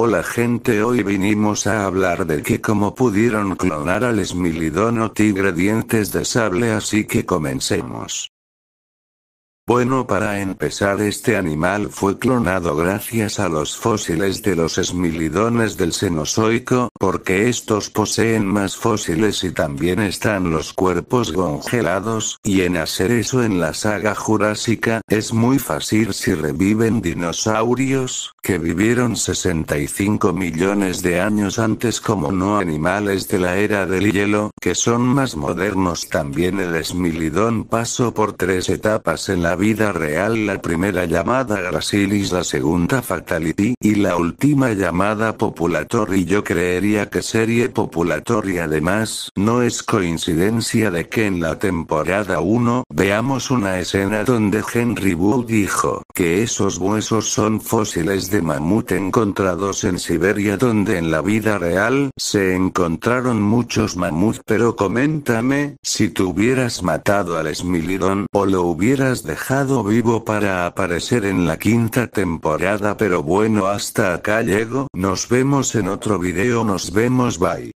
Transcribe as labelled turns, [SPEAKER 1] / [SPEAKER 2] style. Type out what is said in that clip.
[SPEAKER 1] Hola gente hoy vinimos a hablar de que como pudieron clonar al esmilidono tigre dientes de sable así que comencemos. Bueno, para empezar, este animal fue clonado gracias a los fósiles de los esmilidones del Cenozoico, porque estos poseen más fósiles y también están los cuerpos congelados, y en hacer eso en la saga jurásica, es muy fácil si reviven dinosaurios, que vivieron 65 millones de años antes como no animales de la era del hielo, que son más modernos también el esmilidón pasó por tres etapas en la vida real la primera llamada Gracilis, la segunda Fatality y la última llamada y Yo creería que serie Populatory además no es coincidencia de que en la temporada 1 veamos una escena donde Henry Wood dijo que esos huesos son fósiles de mamut encontrados en Siberia donde en la vida real se encontraron muchos mamuts pero coméntame si tuvieras matado al Smilidon o lo hubieras dejado vivo para aparecer en la quinta temporada pero bueno hasta acá llego nos vemos en otro video nos vemos bye